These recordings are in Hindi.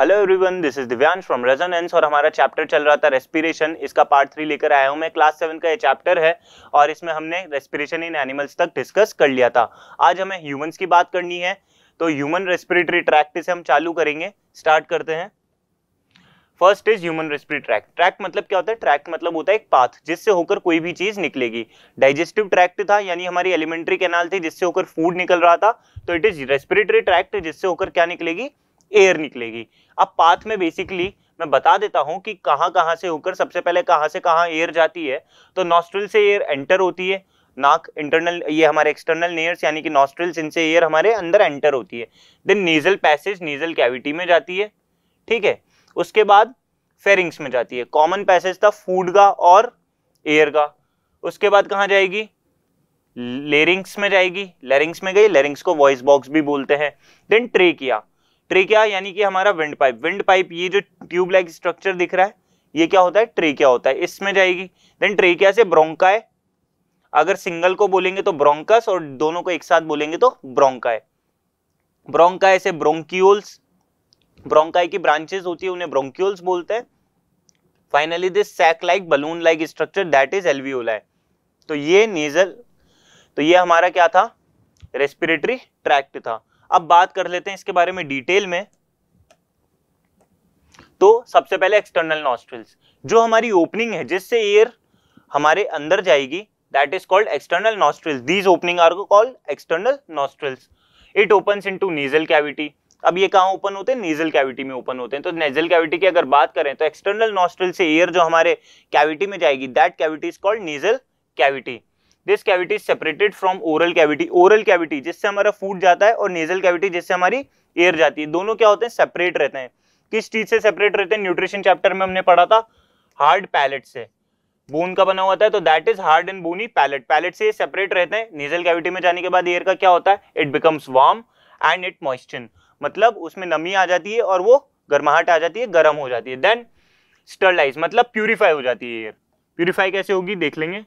hello everyone this is Divyansh from Resonance और हमारा चैप्टर चल रहा था रेस्पिरेशन इसका पार्ट थ्री लेकर आया हूं मैं क्लास सेवन का ये चैप्टर है और इसमें हमने रेस्पिरेशन इन एनिमल्स तक डिस्कस कर लिया था आज हमें ह्यूमंस की बात करनी है तो ह्यूमन रेस्पिरेटरी ट्रैक्ट से हम चालू करेंगे स्टार्ट करते हैं first is human respiratory tract tract मतलब क्या होता है ट्रैक मतलब होता है एक पाथ जिससे होकर कोई भी चीज निकलेगी डाइजेस्टिव ट्रैक्ट था यानी हमारी एलिमेंट्री कैनाल थी जिससे होकर फूड निकल रहा था तो इट इज रेस्पिरेटरी ट्रैक्ट जिससे होकर क्या निकलेगी एयर निकलेगी अब पाथ में बेसिकली मैं बता देता हूं कि कहां कहां से होकर सबसे पहले कहां से कहां एयर जाती है तो नॉस्ट्रिल से एयर एंटर होती है नाक इंटरनल ये हमारे एक्सटर्नल नेयर्स यानी कि नॉस्ट्रिल्स इनसे एयर हमारे अंदर एंटर होती है then nasal passage nasal cavity में जाती है ठीक है उसके बाद फेरिंग्स में जाती है कॉमन पैसेज था फूड का और एयर का उसके बाद कहाँ जाएगी लेरिंग्स में जाएगी लेरिंग्स में गई लेरिंग्स को वॉइस बॉक्स भी बोलते हैं देन ट्रेकिया ट्रेकिया यानी कि हमारा विंड पाइप विंड पाइप ये जो ट्यूब लाइक स्ट्रक्चर दिख रहा है ये क्या होता है ट्रेकिया होता है इसमें जाएगी देन ट्रेकिया से ब्रोंका है अगर सिंगल को बोलेंगे तो ब्रोंकस और दोनों को एक साथ बोलेंगे तो ब्रोंका है ब्रोंका ऐसे ब्रोंक्यूल्स ब्रोंकाय की ब्रांचेस होती है उन्हें ब्रोंक्यूल्स बोलते हैं finally this sac like balloon like structure that is है तो ये नेजल तो ये हमारा क्या था रेस्पिरेटरी ट्रैक्ट था अब बात कर लेते हैं इसके बारे में डिटेल में तो सबसे पहले एक्सटर्नल नॉस्ट्रिल्स जो हमारी ओपनिंग है जिससे एयर हमारे अंदर जाएगी that is called external nostrils these opening are called external nostrils it open into nasal cavity अब ये कहाँ ओपन होते हैं नेजल कैविटी में ओपन होते हैं तो नेजल कैविटी की अगर बात करें तो एक्सटर्नल नॉस्ट्रिल से एयर जो हमारे कैविटी में जाएगी that cavity is called nasal cavity this cavity is separated from oral cavity oral cavity जिससे हमारा फूड जाता है और नेजल कैविटी जिससे हमारी एयर जाती है दोनों क्या होते हैं सेपरेट रहते हैं किस चीज से सेपरेट रहते हैं न्यूट्रिशन चैप्टर में हमने पढ़ा था हार्ड पैलेट से बोन का बना हुआ है तो that is hard and bony palate palate से सेपरेट रहते हैं नेजल कैविटी में जाने के बाद एयर का क्या होता है it becomes warm and it moisture मतलब उसमें नमी आ जाती है और वो गर्माहट आ जाती है गर्म हो जाती है देन स्टरलाइज मतलब प्यूरिफाई हो जाती है एयर प्यूरिफाई कैसे होगी देख लेंगे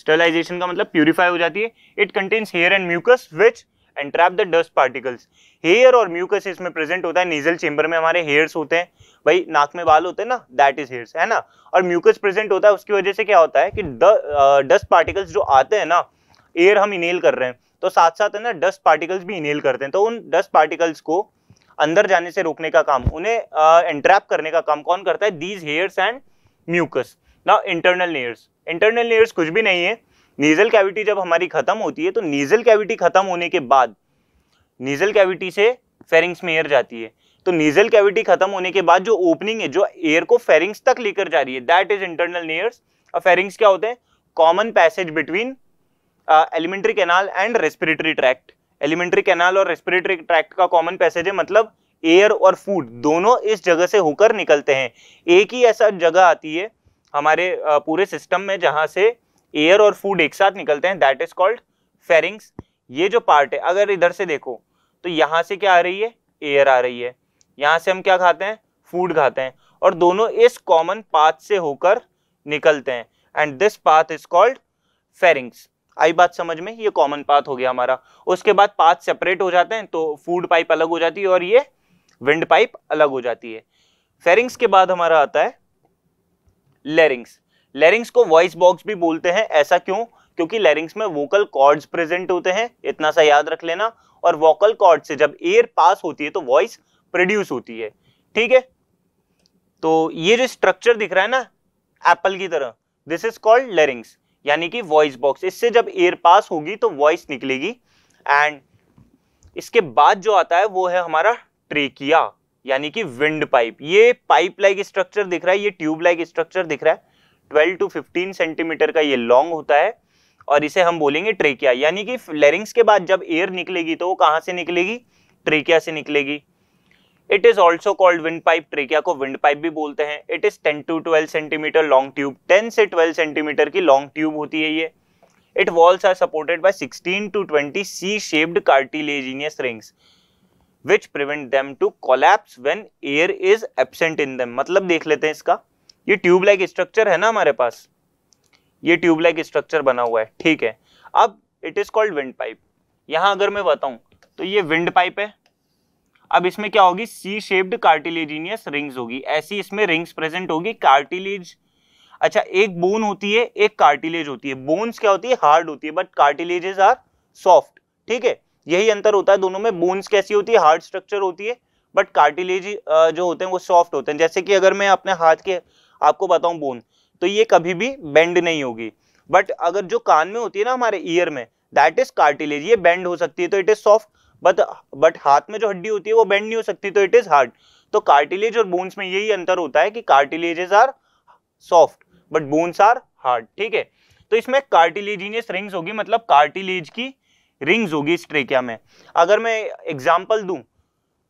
स्टेलाइजेशन का मतलब प्यूरिफाई हो जाती है it contains hair and mucus which entrap the dust particles hair और म्यूकस इसमें प्रेजेंट होता है नेजल चेंबर में हमारे हेयर्स होते हैं भाई नाक में बाल होते हैं ना दैट इज हेयर्स है ना और म्यूकस प्रेजेंट होता है उसकी वजह से क्या होता है कि डस्ट पार्टिकल्स जो आते हैं ना एयर हम इनेल कर रहे हैं तो साथ साथ है ना डस्ट पार्टिकल्स भी इनेल करते हैं तो उन डस्ट पार्टिकल्स को अंदर जाने से रोकने का काम उन्हें एंट्रैप करने का काम कौन करता है दीज हेयर्स एंड म्यूकस ना इंटरनल लेयर्स इंटरनल लेयर्स कुछ भी नहीं है नीजल कैविटी जब हमारी खत्म होती है तो नीजल कैविटी खत्म होने के बाद नीजल कैविटी से फेरिंग्स में एयर जाती है तो नीजल कैविटी खत्म होने के बाद जो ओपनिंग है जो एयर को फेरिंग्स तक लेकर जा रही है दैट इज इंटरनल लेयर्स और फेरिंग्स क्या होते हैं common passage between alimentary canal and respiratory tract alimentary canal और रेस्पिरेटरी ट्रैक्ट का कॉमन पैसेज है मतलब एयर और फूड दोनों इस जगह से होकर निकलते हैं एक ही ऐसा जगह आती है हमारे पूरे सिस्टम में जहाँ से एयर और फूड एक साथ निकलते हैं दैट इज कॉल्ड फेरिंग्स ये जो पार्ट है अगर इधर से देखो तो यहाँ से क्या आ रही है एयर आ रही है यहाँ से हम क्या खाते हैं फूड खाते हैं और दोनों इस कॉमन पाथ से होकर निकलते हैं and this path is called pharynx आई बात समझ में ये कॉमन पाथ हो गया हमारा उसके बाद पाथ सेपरेट हो जाते हैं तो फूड पाइप अलग हो जाती है और ये विंड पाइप अलग हो जाती है फेरिंग्स के बाद हमारा आता है लेरिंग्स लेरिंग्स को वॉइस बॉक्स भी बोलते हैं ऐसा क्यों क्योंकि लेरिंग्स में वोकल कॉर्ड्स प्रेजेंट होते हैं इतना सा याद रख लेना और वोकल कॉर्ड से जब एयर पास होती है तो वॉइस प्रोड्यूस होती है ठीक है तो ये जो स्ट्रक्चर दिख रहा है ना एप्पल की तरह दिस इज कॉल्ड लेरिंग्स यानी कि वॉइस बॉक्स इससे जब एयर पास होगी तो वॉइस निकलेगी एंड इसके बाद जो आता है वो है हमारा ट्रेकिया यानी कि विंड पाइप ये पाइप लाइक स्ट्रक्चर दिख रहा है ये ट्यूब लाइक स्ट्रक्चर दिख रहा है 12 टू 15 सेंटीमीटर का ये लॉन्ग होता है और इसे हम बोलेंगे ट्रेकिया यानी कि लेरिंग्स के बाद जब एयर निकलेगी तो वो कहां से निकलेगी ट्रेकिया से निकलेगी it is also called windpipe trachea को विंड पाइप भी बोलते हैं it is 10 to 12 centimetre long tube 10 से 12 सेंटीमीटर की लॉन्ग ट्यूब होती है ये it walls are supported by 16 to 20 C shaped cartilaginous rings which prevent them to collapse when air is absent in them मतलब देख लेते हैं इसका ये ट्यूब लाइक स्ट्रक्चर है ना हमारे पास ये ट्यूब लाइक स्ट्रक्चर बना हुआ है ठीक है अब it is called windpipe यहां अगर मैं बताऊं तो ये विंड पाइप है अब इसमें क्या होगी सी शेप्ड कार्टिलेजिनियस रिंग्स होगी ऐसी इसमें रिंग्स प्रेजेंट होगी कार्टिलेज अच्छा एक बोन होती है एक कार्टिलेज होती है बोन्स क्या होती है हार्ड होती है बट कार्टिलेजेस आर सॉफ्ट ठीक है यही अंतर होता है दोनों में बोन्स कैसी होती है हार्ड स्ट्रक्चर होती है बट कार्टिलेज जो होते हैं वो सॉफ्ट होते हैं जैसे कि अगर मैं अपने हाथ के आपको बताऊं बोन तो ये कभी भी बेंड नहीं होगी बट अगर जो कान में होती है ना हमारे ईयर में दैट इज कार्टिलेज ये बेंड हो सकती है तो it is soft but but हाथ में जो हड्डी होती है वो बेंड नहीं हो सकती तो इट इज हार्ड तो कार्टिलेज और बोन्स में यही अंतर होता है कि cartilages are soft but bones are hard ठीक है तो इसमें कार्टिलेजिनियस रिंग्स होगी मतलब कार्टिलेज की रिंग्स होगी इस ट्रेकिया में अगर मैं एग्जाम्पल दूं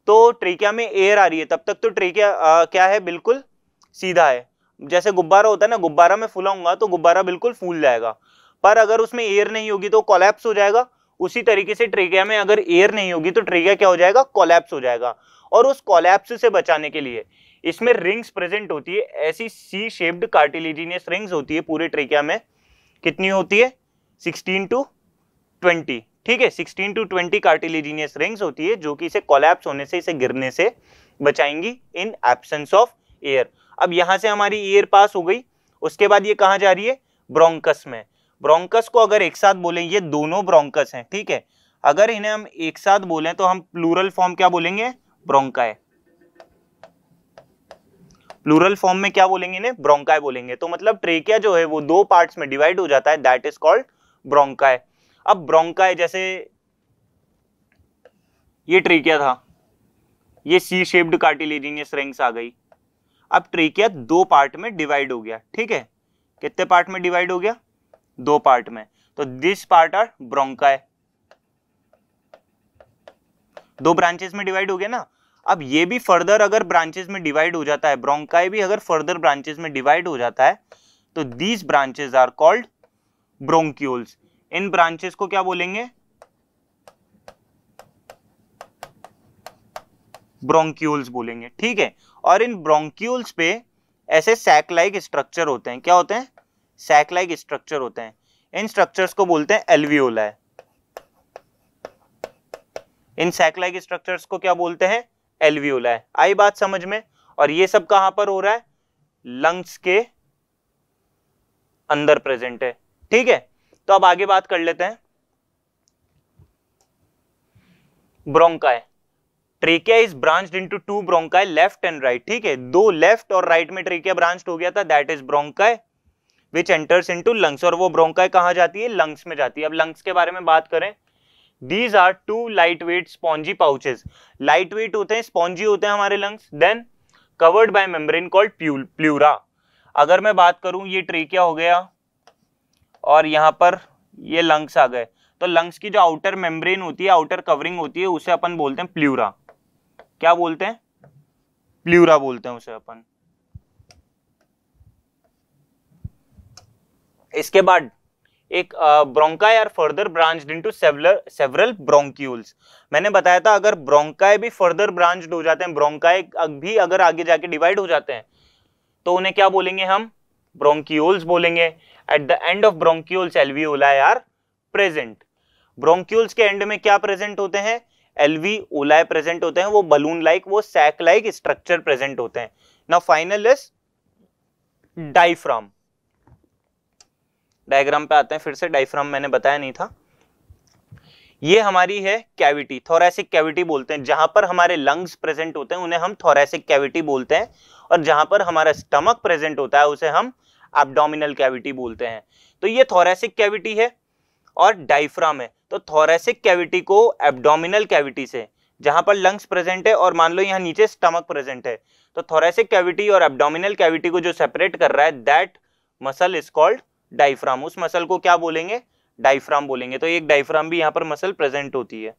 तो ट्रेकिया में एयर आ रही है तब तक तो ट्रेकिया आ, क्या है बिल्कुल सीधा है जैसे गुब्बारा होता है ना गुब्बारा में फुलाऊंगा तो गुब्बारा बिल्कुल फूल जाएगा पर अगर उसमें एयर नहीं होगी तो कोलैप्स हो जाएगा उसी तरीके से ट्रेकिया में अगर एयर नहीं होगी तो ट्रेकिया क्या हो जाएगा कोलैप्स हो जाएगा और उस कॉलेप्स से बचाने के लिए इसमें रिंग्स प्रेजेंट होती है ऐसी सी शेप्ड कार्टिलेजिनियस रिंग्स होती है पूरे ट्रेकिया में कितनी होती है सिक्सटीन टू ट्वेंटी ठीक है sixteen to twenty cartilaginous rings होती है जो कि इसे कोलैप्स होने से इसे गिरने से बचाएंगी इन एबसेंस ऑफ एयर अब यहाँ से हमारी एयर पास हो गई उसके बाद ये कहाँ जा रही है ब्रोंकस में ब्रोंकस को अगर एक साथ बोलें ये दोनों ब्रोंकस हैं ठीक है अगर इन्हें हम एक साथ बोलें तो हम प्लूरल फॉर्म क्या बोलेंगे ब्रोंकाय प्लूरल फॉर्म में क्या बोलेंगे इन्हें ब्रोंकाय बोलेंगे तो मतलब ट्रेकिया जो है वो दो पार्ट्स में डिवाइड हो जाता है दैट इज कॉल्ड ब्रोंकाय अब ब्रोंकाई जैसे ये ट्रीकिया था ये सी शेप्ड कार्टिलेजिनियस रिंग्स आ गई अब ट्रीकिया दो पार्ट में डिवाइड हो गया ठीक है कितने पार्ट में डिवाइड हो गया दो पार्ट में तो दिस पार्ट आर ब्रोंकाई दो ब्रांचेस में डिवाइड हो गया ना अब ये भी फर्दर अगर ब्रांचेस में डिवाइड हो जाता है ब्रोंकाई भी अगर फर्दर ब्रांचेस में डिवाइड हो जाता है तो these branches are called bronchioles इन ब्रांचेस को क्या बोलेंगे ब्रोंक्यूल्स बोलेंगे ठीक है और इन ब्रोंक्यूल्स पे ऐसे सैक लाइक स्ट्रक्चर होते हैं क्या होते हैं सैक लाइक स्ट्रक्चर होते हैं इन स्ट्रक्चर्स को बोलते हैं एलवीओला इन सैक लाइक स्ट्रक्चर्स को क्या बोलते हैं एलवीओला आई बात समझ में और ये सब कहां पर हो रहा है लंग्स के अंदर प्रेजेंट है ठीक है तो अब आगे बात कर लेते हैं bronchi trachea is branched into two bronchi left and right ठीक है दो लेफ्ट और राइट में ट्रेकिया ब्रांच हो गया था that is bronchi which enters into lungs और वो ब्रोंकाय कहां जाती है लंग्स में जाती है अब लंग्स के बारे में बात करें these are two light weight spongy pouches light weight होते हैं स्पॉन्जी होते हैं हमारे lungs then covered by membrane called pleura pleura अगर मैं बात करूं ये ट्रेकिया हो गया और यहाँ पर ये लंग्स आ गए तो लंग्स की जो आउटर मेम्ब्रेन होती है आउटर कवरिंग होती है उसे अपन बोलते हैं प्ल्यूरा क्या बोलते हैं प्ल्यूरा बोलते हैं उसे अपन इसके बाद एक bronchi are further branch into several several bronchioles मैंने बताया था अगर ब्रोंकाई भी फर्दर ब्रांच हो जाते हैं ब्रोंकाई भी अगर आगे जाके डिवाइड हो जाते हैं तो उन्हें क्या बोलेंगे हम ब्रोंक्यूल्स बोलेंगे at the end of bronchioles alveoli are present bronchioles के एंड में क्या प्रेजेंट होते हैं एलवीओलाई प्रेजेंट होते हैं वो बलून लाइक वो सैक लाइक स्ट्रक्चर प्रेजेंट होते हैं ना फाइनल इज डाइफ्राम डायग्राम पे आते हैं फिर से डाइफ्राम मैंने बताया नहीं था ये हमारी है कैविटी थोरेसिक कैविटी बोलते हैं जहां पर हमारे लंग्स प्रेजेंट होते हैं उन्हें हम थोरेसिक कैविटी बोलते हैं और जहां पर हमारा स्टमक प्रेजेंट होता है उसे हम एबडोमिनल कैविटी बोलते हैं तो ये थोरेसिक कैविटी है और डाइफ्राम है तो थोरेसिक कैविटी को एबडोमिनल कैविटी से जहां पर लंग्स प्रेजेंट है और मान लो यहाँ नीचे स्टमक प्रेजेंट है तो थोरेसिक कैविटी और एबडोमिनल कैविटी को जो सेपरेट कर रहा है that muscle is called diaphragm उस मसल को क्या बोलेंगे डाइफ्राम बोलेंगे तो एक डाइफ्राम भी यहाँ पर मसल प्रेजेंट होती है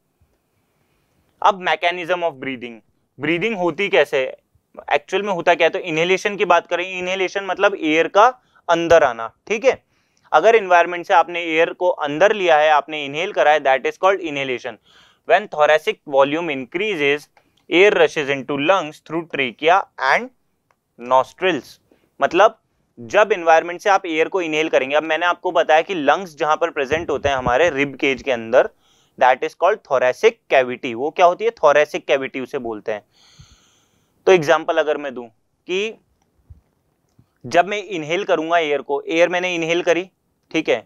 अब मैकेनिज्म ऑफ ब्रीदिंग ब्रीदिंग होती कैसे एक्चुअल में होता क्या है तो इनहेलेशन की बात करें इनहेलेशन मतलब एयर का अंदर आना ठीक है अगर इन्वायरमेंट से आपने एयर को अंदर लिया है आपने इनहेल करा है that is called inhalation when thoracic volume increases air rushes into lungs through trachea and nostrils मतलब जब इन्वायरमेंट से आप एयर को इनहेल करेंगे अब मैंने आपको बताया कि लंग्स जहां पर प्रेजेंट होते हैं हमारे रिब केज के अंदर that is called thoracic cavity वो क्या होती है थोरेसिक कैविटी उसे बोलते हैं तो एग्जाम्पल अगर मैं दू कि जब मैं इनहेल करूंगा एयर को एयर मैंने इनहेल करी ठीक है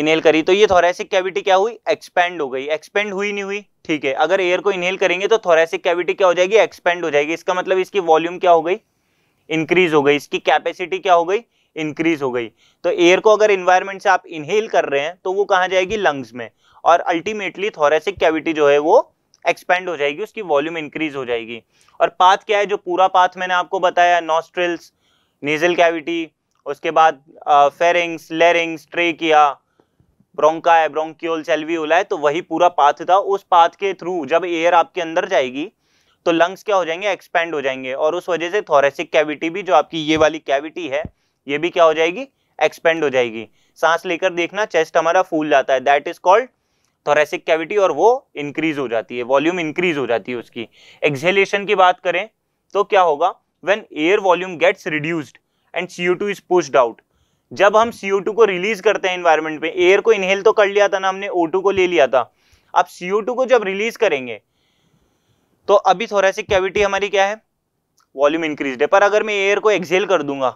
इनहेल करी तो ये थोरेसिक कैविटी क्या हुई एक्सपेंड हो गई एक्सपेंड हुई नहीं हुई ठीक है अगर एयर को इनहेल करेंगे तो थोरेसिक कैविटी क्या हो जाएगी एक्सपेंड हो जाएगी इसका मतलब इसकी वॉल्यूम क्या हो गई इंक्रीज हो गई इसकी कैपेसिटी क्या हो गई इंक्रीज हो गई तो एयर को अगर इन्वायरमेंट से आप इनहेल कर रहे हैं तो वो कहाँ जाएगी लंग्स में और अल्टीमेटली थोरेसिक कैविटी जो है वो एक्सपेंड हो जाएगी उसकी वॉल्यूम इंक्रीज हो जाएगी और पाथ क्या है जो पूरा पाथ मैंने आपको बताया नॉस्ट्रिल्स नेजल कैविटी उसके बाद फेरिंग्स लेरिंग्स ट्रेकिया ब्रोंका है ब्रोंक्योल सेल्वीओला है तो वही पूरा पाथ था उस पाथ के थ्रू जब एयर आपके अंदर जाएगी तो लंग्स क्या हो जाएंगे एक्सपेंड हो जाएंगे और उस वजह से थोरेसिक कैविटी भी जो आपकी ये वाली कैविटी है ये भी क्या हो जाएगी एक्सपेंड हो जाएगी सांस लेकर देखना चेस्ट हमारा फूल जाता है that is called thoracic cavity और वो इंक्रीज हो जाती है वॉल्यूम इंक्रीज हो जाती है उसकी एक्सहेलेशन की बात करें तो क्या होगा when air volume gets reduced and two is pushed out जब हम टू को रिलीज करते हैं इन्वायरमेंट में एयर को इनहेल तो कर लिया था ना हमने ओ टू को ले लिया था अब टू को जब रिलीज करेंगे तो अभी थोरेसिक कैविटी हमारी क्या है वॉल्यूम इंक्रीज है पर अगर मैं एयर को एक्सेल कर दूंगा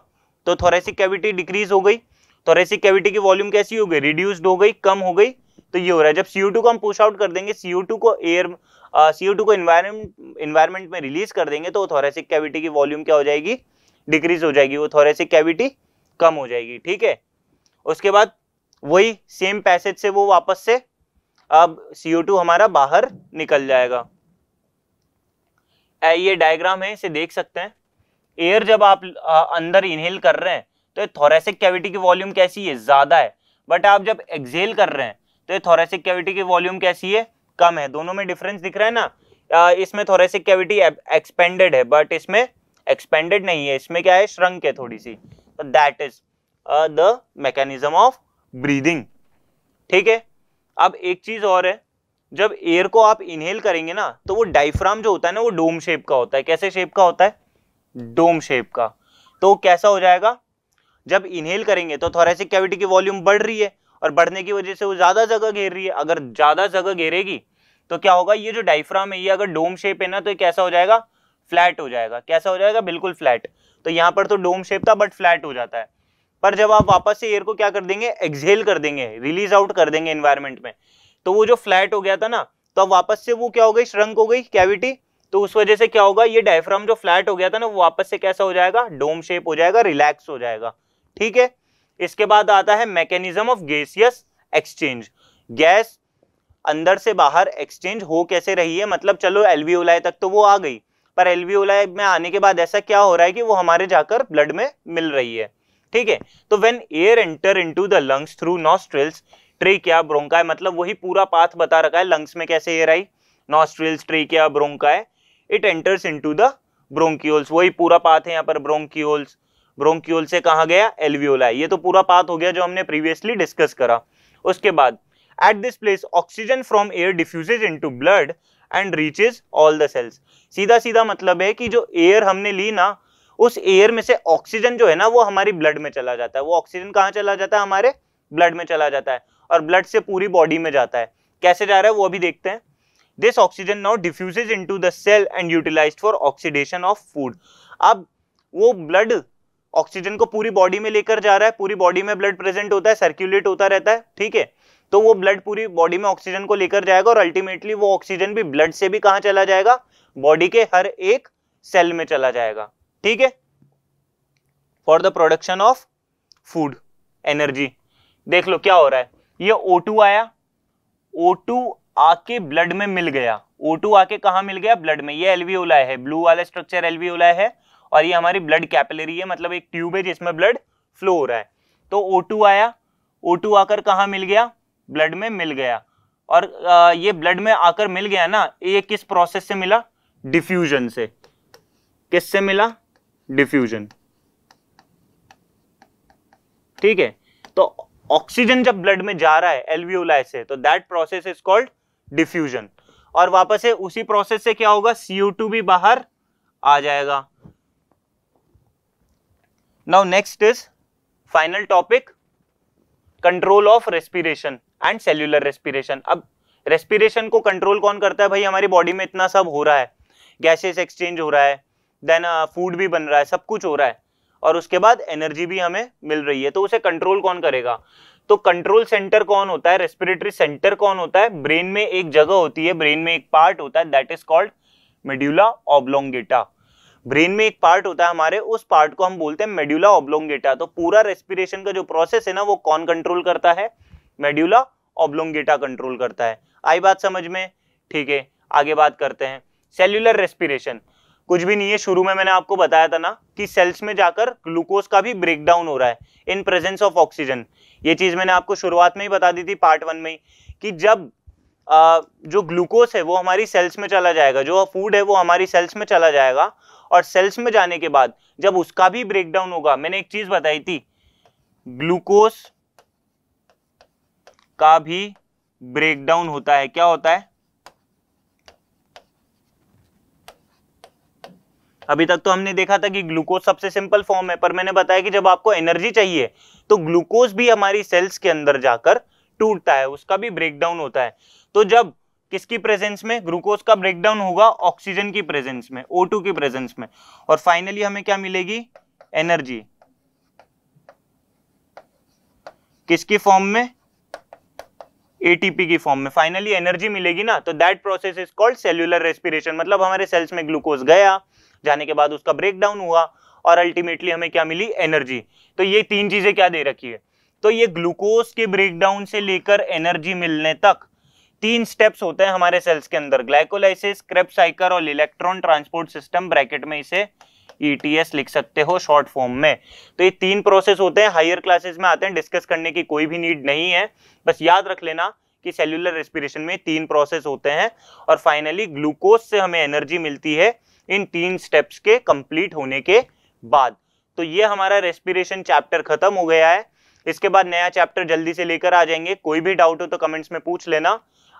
तो थोरेसिक कैविटी डिक्रीज हो गई थोरेसिक कैविटी की वॉल्यूम कैसी हो गई रिड्यूस्ड हो गई कम हो गई तो ये हो रहा है जब टू को हम पुश आउट कर देंगे टू को एयर सी को इन्वायरमेंट इन्वायरमेंट में रिलीज कर देंगे तो थोरेसिक कैविटी की वॉल्यूम क्या हो जाएगी डिक्रीज हो जाएगी वो थोरेसिक कैविटी कम हो जाएगी ठीक है उसके बाद वही सेम पैसेज से वो वापस से अब CO2 हमारा बाहर निकल जाएगा ये डायग्राम है इसे देख सकते हैं एयर जब आप अंदर इनहेल कर रहे हैं तो थोरेसिक कैविटी की वॉल्यूम कैसी है ज़्यादा है बट आप जब एक्सेल कर रहे हैं तो थोरेसिक कैविटी की वॉल्यूम कैसी है कम है दोनों में डिफरेंस दिख रहा है ना इसमें थोरेसिक कैविटी एक्सपेंडेड है बट इसमें एक्सपेंडेड नहीं है इसमें क्या है श्रंक है थोड़ी सी that is the mechanism of breathing ठीक है अब एक चीज और है जब एयर को आप इनहेल करेंगे ना तो वो डाइफ्राम जो होता है ना वो डोम शेप का होता है कैसे शेप का होता है डोम शेप का तो कैसा हो जाएगा जब इनहेल करेंगे तो थोरेसिक कैविटी की वॉल्यूम बढ़ रही है और बढ़ने की वजह से वो ज़्यादा जगह घेर रही है अगर ज़्यादा जगह घेरेगी तो क्या होगा ये जो डाइफ्राम है ये अगर डोम शेप है ना तो ये कैसा हो जाएगा फ्लैट हो जाएगा कैसा हो जाएगा बिल्कुल फ्लैट तो यहाँ पर तो डोम शेप था बट फ्लैट हो जाता है पर जब आप वापस से एयर को क्या कर देंगे एक्सहेल कर देंगे रिलीज आउट कर देंगे इन्वायरमेंट में तो वो जो फ्लैट हो गया था ना तो अब वापस से वो क्या हो गई श्रंक हो गई कैविटी तो उस वजह से क्या होगा ये डायफ्राम जो फ्लैट हो गया था ना वो वापस से कैसा हो जाएगा डोम शेप हो जाएगा रिलैक्स हो जाएगा ठीक है इसके बाद आता है mechanism of gaseous exchange gas अंदर से बाहर एक्सचेंज हो कैसे रही है मतलब चलो एलवीओलाई तक तो वो आ गई पर एलवीओलाई में आने के बाद ऐसा क्या हो रहा है कि वो हमारे जाकर ब्लड में मिल रही है ठीक है तो when air enter into the lungs through nostrils trachea bronchi मतलब वही पूरा पाथ बता रखा है लंग्स में कैसे एयर आई nostrils trachea bronchi it enters into the bronchioles वही पूरा पाथ है यहाँ पर ब्रोंकिल्स ब्रोंक्यूल से कहा गया एल्वियोला ये तो पूरा पात हो गया जो हमने प्रीवियसली डिस्कस करा उसके बाद at this place oxygen from air diffuses into blood and reaches all the cells सीधा सीधा मतलब है कि जो एयर हमने ली ना उस एयर में से ऑक्सीजन जो है ना वो हमारी ब्लड में चला जाता है वो ऑक्सीजन कहाँ चला जाता है हमारे ब्लड में चला जाता है और ब्लड से पूरी बॉडी में जाता है कैसे जा रहा है वो अभी देखते हैं this oxygen now diffuses into the cell and utilize for oxidation of food अब वो ब्लड ऑक्सीजन को पूरी बॉडी में लेकर जा रहा है पूरी बॉडी में ब्लड प्रेजेंट होता है सर्क्यूलेट होता रहता है ठीक है तो वो ब्लड पूरी बॉडी में ऑक्सीजन को लेकर जाएगा और अल्टीमेटली वो ऑक्सीजन भी ब्लड से भी कहा चला जाएगा बॉडी के हर एक सेल में चला जाएगा ठीक है for the production of food energy देख लो क्या हो रहा है ये O2 आया O2 आके ब्लड में मिल गया O2 आके कहा मिल गया ब्लड में ये एलवी है ब्लू वाला स्ट्रक्चर एलवी है और ये हमारी ब्लड कैपिलरी है मतलब एक ट्यूब है जिसमें ब्लड फ्लो हो रहा है तो ओ आया ओ आकर कहाँ मिल गया ब्लड में मिल गया और ये ब्लड में आकर मिल गया ना ये किस प्रोसेस से मिला डिफ्यूजन से किस से मिला डिफ्यूजन ठीक है तो ऑक्सीजन जब ब्लड में जा रहा है एलवीओलाई से तो that process is called diffusion और वापस से उसी प्रोसेस से क्या होगा सीओ टू भी बाहर आ जाएगा now next is final topic control of respiration and cellular respiration अब रेस्पिरेशन को कंट्रोल कौन करता है भाई हमारी बॉडी में इतना सब हो रहा है गैसेस एक्सचेंज हो रहा है देन फूड uh, भी बन रहा है सब कुछ हो रहा है और उसके बाद एनर्जी भी हमें मिल रही है तो उसे कंट्रोल कौन करेगा तो कंट्रोल सेंटर कौन होता है रेस्पिरेटरी सेंटर कौन होता है ब्रेन में एक जगह होती है ब्रेन में एक पार्ट होता है that is called medulla oblongata brain में एक पार्ट होता है हमारे उस पार्ट को हम बोलते हैं मेड्यूला ऑब्लोंगेटा तो पूरा रेस्पिरेशन का जो प्रोसेस है ना वो कौन कंट्रोल करता है मेड्यूला ऑब्लोंगेटा कंट्रोल करता है आई बात समझ में ठीक है आगे बात करते हैं सेल्यूलर रेस्पिरेशन कुछ भी नहीं है शुरू में मैंने आपको बताया था ना कि सेल्स में जाकर ग्लूकोज का भी ब्रेकडाउन हो रहा है इन प्रेजेंस ऑफ ऑक्सीजन ये चीज मैंने आपको शुरुआत में ही बता दी थी पार्ट वन में ही कि जब आ, जो ग्लूकोज है वो हमारी सेल्स में चला जाएगा जो फूड है वो हमारी सेल्स में चला जाएगा और सेल्स में जाने के बाद जब उसका भी ब्रेकडाउन होगा मैंने एक चीज बताई थी ग्लूकोज का भी ब्रेकडाउन होता है क्या होता है अभी तक तो हमने देखा था कि ग्लूकोज सबसे सिंपल फॉर्म है पर मैंने बताया कि जब आपको एनर्जी चाहिए तो ग्लूकोज भी हमारी सेल्स के अंदर जाकर टूटता है उसका भी ब्रेकडाउन होता है तो जब किसकी प्रेजेंस में ग्लूकोज का ब्रेकडाउन होगा ऑक्सीजन की प्रेजेंस में ओ की प्रेजेंस में और फाइनली हमें क्या मिलेगी एनर्जी किसकी फॉर्म में एटीपी की फॉर्म में फाइनली एनर्जी मिलेगी ना तो that process is called cellular respiration मतलब हमारे सेल्स में ग्लूकोज गया जाने के बाद उसका ब्रेकडाउन हुआ और अल्टीमेटली हमें क्या मिली एनर्जी तो ये तीन चीजें क्या दे रखी है तो ये ग्लूकोज के ब्रेकडाउन से लेकर एनर्जी मिलने तक तीन स्टेप्स होते हैं हमारे सेल्स के अंदर ग्लाइकोलाइसिस क्रेपसाइकर और इलेक्ट्रॉन ट्रांसपोर्ट सिस्टम ब्रैकेट में इसे ईटीएस e लिख सकते हो शॉर्ट फॉर्म में तो ये तीन प्रोसेस होते हैं हायर क्लासेस में आते हैं डिस्कस करने की कोई भी नीड नहीं है बस याद रख लेना कि सेल्यूलर रेस्पिरेशन में तीन प्रोसेस होते हैं और फाइनली ग्लूकोज से हमें एनर्जी मिलती है इन तीन स्टेप्स के कंप्लीट होने के बाद तो ये हमारा रेस्पिरेशन चैप्टर खत्म हो गया है इसके बाद नया चैप्टर जल्दी से लेकर आ जाएंगे कोई भी डाउट हो तो कमेंट्स में पूछ लेना